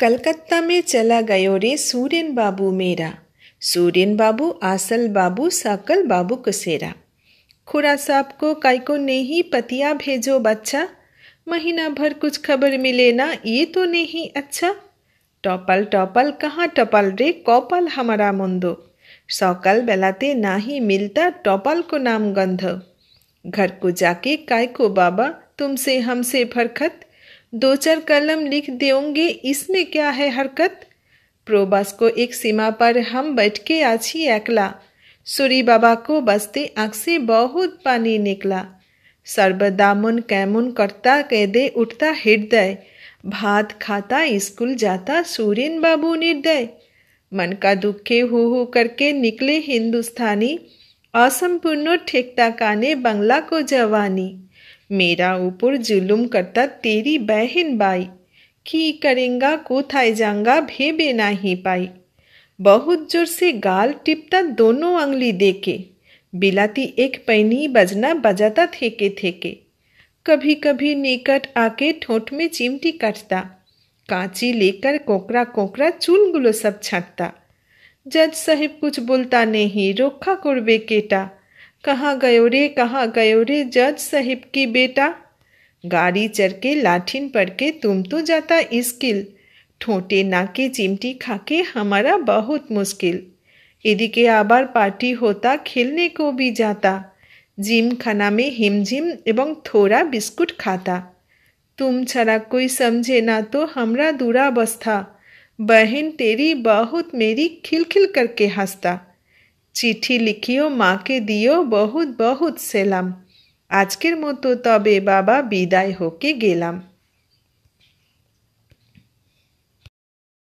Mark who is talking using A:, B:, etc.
A: कलकत्ता में चला गयो रे सूर्यन बाबू मेरा सूर्यन बाबू आसल बाबू साकल बाबू कुसेरा खुरा साहब को काय को नहीं पतिया भेजो बच्चा महीना भर कुछ खबर मिले ना ये तो नहीं अच्छा टपल टपल कहाँ टपल रे कपल हमारा मुंदो सौकल बेलाते ना ही मिलता टपल को नाम गंध घर को जाके काय को बाबा तुमसे हमसे फरखत दो चार कलम लिख देंगे इसमें क्या है हरकत प्रोबस को एक सीमा पर हम बैठ के आछी एकला सूरी बाबा को बसते आँख से बहुत पानी निकला सर्वदामन कैमुन करता कैदे उठता हृदय भात खाता स्कूल जाता सूरीन बाबू निर्दय मन का दुखे हु हु करके निकले हिंदुस्तानी असंपूर्ण ठेकता काने बंगला को जवानी मेरा ऊपर जुलुम करता तेरी बहन बाई की करेंगा कोथाय जांगा भेबे ही पाई बहुत जोर से गाल टिपता दोनों अंगली देके बिलाती एक पैनी बजना बजाता थेके थेके कभी कभी निकट आके ठोठ में चिमटी काटता कांची लेकर कोकरा कोकरा चूल गुलो सब छाटता जज साहेब कुछ बोलता नहीं रोखा करबे केटा कहाँ गयो रे कहाँ गयो रे जज साहिब की बेटा गाड़ी चढ़ के लाठिन पड़ के तुम तो जाता स्किल ঠোঁটে चिमटी खा के हमारा बहुत मुश्किल यदि के आबार पार्टी होता खेलने को भी जाता जिम खाना জিমখানা एवं थोड़ा बिस्कुट खाता तुम छड़ा कोई समझे ना तो না दूरा बस था बहन तेरी बहुत मेरी खिलखिल करके हंसता চিঠি লিখিও মাকে দিও বহুত বহুত সেলাম আজকের মতো তবে বাবা বিদায় হোকে গেলাম